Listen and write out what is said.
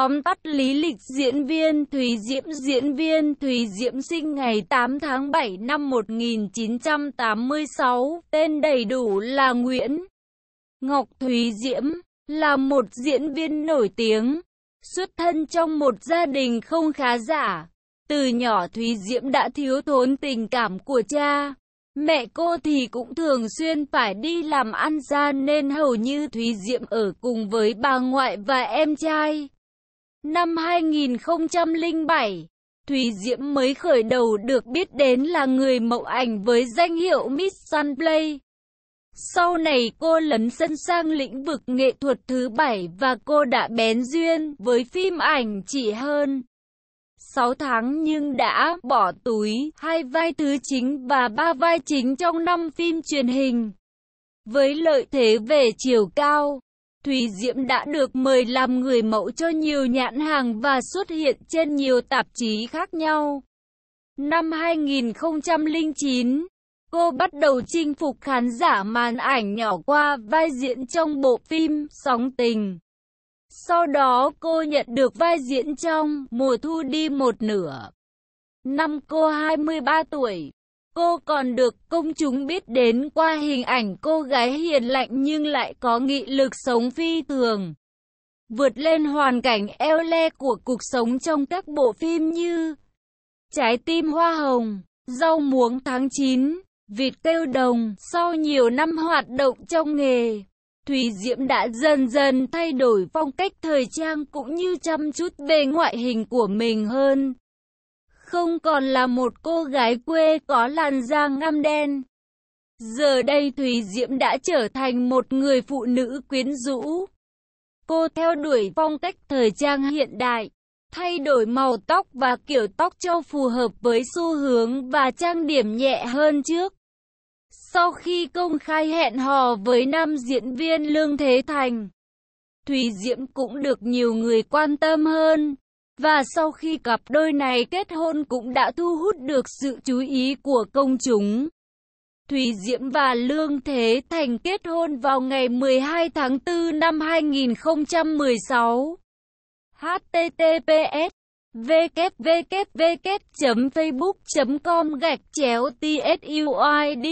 Tóm tắt lý lịch diễn viên Thùy Diễm Diễn viên Thùy Diễm sinh ngày 8 tháng 7 năm 1986, tên đầy đủ là Nguyễn Ngọc Thùy Diễm, là một diễn viên nổi tiếng, xuất thân trong một gia đình không khá giả. Từ nhỏ Thùy Diễm đã thiếu thốn tình cảm của cha. Mẹ cô thì cũng thường xuyên phải đi làm ăn ra nên hầu như Thúy diễm ở cùng với bà ngoại và em trai. Năm 2007, Thùy Diễm mới khởi đầu được biết đến là người mẫu ảnh với danh hiệu Miss Sunplay. Sau này cô lấn sân sang lĩnh vực nghệ thuật thứ bảy và cô đã bén duyên với phim ảnh chỉ hơn 6 tháng nhưng đã bỏ túi hai vai thứ chính và ba vai chính trong năm phim truyền hình. Với lợi thế về chiều cao, Thùy Diễm đã được mời làm người mẫu cho nhiều nhãn hàng và xuất hiện trên nhiều tạp chí khác nhau. Năm 2009, cô bắt đầu chinh phục khán giả màn ảnh nhỏ qua vai diễn trong bộ phim Sóng Tình. Sau đó cô nhận được vai diễn trong Mùa thu đi một nửa. Năm cô 23 tuổi, Cô còn được công chúng biết đến qua hình ảnh cô gái hiền lạnh nhưng lại có nghị lực sống phi thường. Vượt lên hoàn cảnh eo le của cuộc sống trong các bộ phim như Trái tim hoa hồng, rau muống tháng 9, vịt kêu đồng. Sau nhiều năm hoạt động trong nghề, Thùy Diễm đã dần dần thay đổi phong cách thời trang cũng như chăm chút về ngoại hình của mình hơn không còn là một cô gái quê có làn da ngăm đen. Giờ đây Thùy Diễm đã trở thành một người phụ nữ quyến rũ. Cô theo đuổi phong cách thời trang hiện đại, thay đổi màu tóc và kiểu tóc cho phù hợp với xu hướng và trang điểm nhẹ hơn trước. Sau khi công khai hẹn hò với nam diễn viên Lương Thế Thành, Thùy Diễm cũng được nhiều người quan tâm hơn. Và sau khi cặp đôi này kết hôn cũng đã thu hút được sự chú ý của công chúng. Thùy Diễm và Lương Thế Thành kết hôn vào ngày 12 tháng 4 năm 2016. HTTPS www.facebook.com gạch chéo tsuidiem